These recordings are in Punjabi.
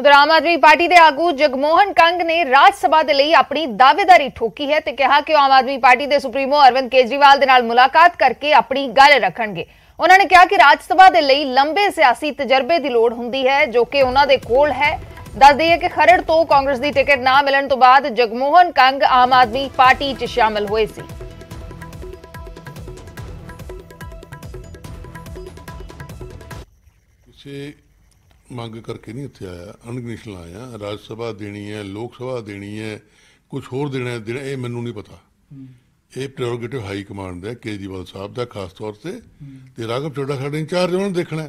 ਉਧਰ ਆਮ ਆਦਮੀ ਪਾਰਟੀ ਦੇ ਆਗੂ ਜਗਮੋਹਨ ਕੰਗ ਨੇ ਰਾਜ ਸਭਾ ਦੇ ਲਈ ਆਪਣੀ ਦਾਅਵੇਦਾਰੀ ਠੋਕੀ ਹੈ ਤੇ ਕਿਹਾ ਕਿ ਆਮ ਆਦਮੀ ਪਾਰਟੀ ਦੇ ਸੁਪਰੀਮੋ ਅਰਵਿੰਦ ਕੇਜਰੀਵਾਲ ਦੇ ਨਾਲ ਮੁਲਾਕਾਤ ਕਰਕੇ ਆਪਣੀ ਗੱਲ ਰੱਖਣਗੇ ਉਹਨਾਂ ਨੇ ਕਿਹਾ ਕਿ ਰਾਜ ਸਭਾ ਦੇ ਲਈ ਲੰਬੇ ਸਿਆਸੀ ਤਜਰਬੇ ਦੀ ਲੋੜ ਹੁੰਦੀ ਹੈ ਜੋ ਕਿ ਉਹਨਾਂ ਦੇ ਕੋਲ ਹੈ ਦੱਸ ਦਈਏ ਕਿ ਖਰੜ ਤੋਂ ਕਾਂਗਰਸ ਦੀ ਟਿਕਟ ਨਾ ਮਿਲਣ ਤੋਂ ਬਾਅਦ ਜਗਮੋਹਨ ਕੰਗ ਆਮ ਆਦਮੀ ਪਾਰਟੀ 'ਚ ਸ਼ਾਮਲ ਹੋਏ ਸੀ ਮੰਗ ਕਰਕੇ ਨਹੀਂ ਇੱਥੇ ਆਇਆ ਅਨਗਨਿਸ਼ਨਲ ਆਇਆ ਰਾਜ ਸਭਾ ਦੇਣੀ ਹੈ ਲੋਕ ਸਭਾ ਦੇਣੀ ਹੈ ਕੁਝ ਹੋਰ ਦੇਣਾ ਹੈ ਇਹ ਮੈਨੂੰ ਨਹੀਂ ਪਤਾ ਇਹ ਪ੍ਰੈਰੋਗੇਟਿਵ ਹਾਈ ਕਮਾਂਡ ਦਾ ਕੇਜੀਵਾਲ ਸਾਹਿਬ ਦਾ ਖਾਸ ਤੌਰ ਤੇ ਤੇ ਰਾਗਵ ਚੋੜਾ ਸਾਡੇ ਇੰਚਾਰਜ ਉਹਨਾਂ ਦੇਖਣਾ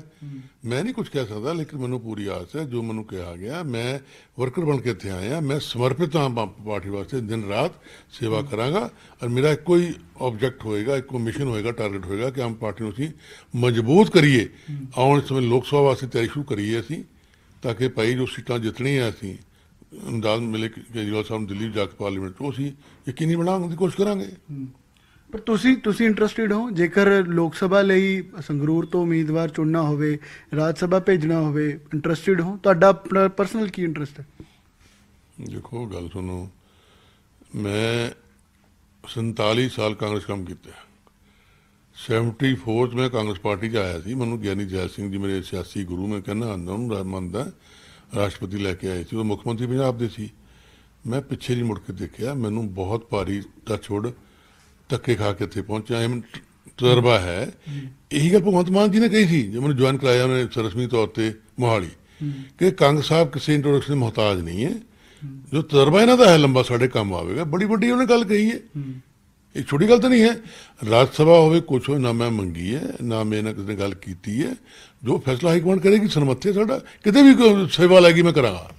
ਮੈਂ ਨਹੀਂ ਕੁਝ ਕਹਿ ਸਕਦਾ ਲੇਕਿਨ ਮੈਨੂੰ ਪੂਰੀ ਆਸ ਹੈ ਜੋ ਮੈਨੂੰ ਕਿਹਾ ਗਿਆ ਮੈਂ ਵਰਕਰ ਬਣ ਕੇ ਇੱਥੇ ਆਇਆ ਮੈਂ ਸਮਰਪਿਤ ਹਾਂ ਪਾਰਟੀ ਵਾਸਤੇ ਦਿਨ ਰਾਤ ਸੇਵਾ ਕਰਾਂਗਾ ਔਰ ਮੇਰਾ ਕੋਈ ਆਬਜੈਕਟ ਹੋਏਗਾ ਕੋਈ ਮਿਸ਼ਨ ਹੋਏਗਾ ਟਾਰਗੇਟ ਹੋਏਗਾ ਕਿ ਆਮ ਪਾਰਟੀ ਨੂੰ ਸੀ ਮਜ਼ਬੂਤ ਕਰੀਏ ਆਉਣ ਸਮੇਂ ਲੋਕ ਸਭਾ ਵਾਸਤੇ ਤਿਆਰੀ ਸ਼ੁਰੂ ਕਰੀਏ ਅਸੀਂ ਤਾਂ ਕਿ ਭਾਈ ਜੋ ਸੀਟਾਂ ਜਿੱਤਣੀਆਂ ਅਸੀਂ ਅੰਦਾਜ਼ ਮਿਲੇ ਕੇਜਰੀਵਾਲ ਸਾਹਿਬ ਨੂੰ ਦਿੱਲੀ ਜਾ ਕੇ ਪਾਰਲੀਮੈਂਟ ਉਹ ਅਸੀਂ ਯਕੀਨੀ ਬਣਾਉਣ ਦੀ ਕੋਸ਼ਿਸ਼ ਕਰਾਂਗੇ ਪਰ ਤੁਸੀਂ ਤੁਸੀਂ ਇੰਟਰਸਟਿਡ ਹੋ ਜੇਕਰ ਲੋਕ ਸਭਾ ਲਈ ਸੰਗਰੂਰ ਤੋਂ ਉਮੀਦਵਾਰ ਚੁਣਨਾ ਹੋਵੇ ਰਾਜ ਸਭਾ ਭੇਜਣਾ ਹੋਵੇ ਇੰਟਰਸਟਿਡ ਹੋ ਤੁਹਾਡਾ ਪਰਸਨਲ ਕੀ ਇੰਟਰਸਟ ਹੈ ਦੇਖੋ ਗੱਲ ਸੁਣੋ ਮੈਂ 47 ਸਾਲ ਕਾਂਗਰਸ ਕੰਮ ਕੀਤਾ 74 ਚ ਮੈਂ ਕਾਂਗਰਸ ਪਾਰਟੀ ਚ ਆਇਆ ਸੀ ਮੈਨੂੰ ਗਿਆਨੀ ਜੈਲ ਸਿੰਘ ਜੀ ਮੇਰੇ ਸਿਆਸੀ ਗੁਰੂ ਮੈਂ ਕਹਿੰਦਾ ਉਹਨਾਂ ਨੂੰ ਮੰਨਦਾ ਰਾਸ਼ਟਰਪਤੀ ਲੈ ਕੇ ਆਏ ਸੀ ਉਹ ਮੁੱਖ ਮੰਤਰੀ ਪੰਜਾਬ ਦੇ ਸੀ ਮੈਂ ਪਿੱਛੇ ਨਹੀਂ ਮੁੜ ਕੇ ਦੇਖਿਆ ਮੈਨੂੰ ਬਹੁਤ ਭਾਰੀ ਦਾ ਛੋੜ ਧੱਕੇ ਖਾ ਕੇ ਇੱਥੇ ਪਹੁੰਚਿਆ ਇਹ ਤਜਰਬਾ ਹੈ ਇਹੀ ਗੱਲ ਭਗਵੰਤ ਮਾਨ ਜੀ ਨੇ ਕਹੀ ਸੀ ਜਦੋਂ ਮੈਨੂੰ ਜੁਆਇਨ ਕਰਾਇਆ ਉਹਨੇ ਸਰਸਮੀ ਤੌਰ ਤੇ ਮੋਹਾਲੀ ਕਿ ਕੰਗ ਸਾਹਿਬ ਕਿਸੇ ਇੰਟਰੋਡਕਸ਼ਨ ਦੇ ਮਹਤਾਜ ਨਹੀਂ ਹੈ ਜੋ ਤਜਰਬਾ ਇਹਨਾਂ ਦਾ ਹੈ ਲੰਬਾ ਸਾਡੇ ਕੰਮ ਆਵੇਗਾ ਬੜੀ ਵੱਡੀ ਉਹਨੇ ਗੱਲ ਕਹੀ ਹੈ ਇਹ ਛੋਟੀ ਗੱਲ ਤਾਂ ਨਹੀਂ ਹੈ ਰਾਜ ਸਭਾ ਹੋਵੇ ਕੁਝ ਹੋਵੇ ਨਾ ਮੈਂ ਮੰਗੀ ਹੈ ਨਾ ਮੈਂ ਨਾ ਕਿਸੇ ਨੇ ਗੱਲ ਕੀਤੀ ਹੈ ਜੋ ਫੈਸਲਾ ਹਾਈ ਕਮਾਂਡ ਕਰੇਗੀ ਸਰਮੱਥੇ ਸਾਡਾ ਕਿਤੇ ਵੀ ਸੇਵਾ ਲੱਗੀ ਮੈਂ ਕਰਾਂਗਾ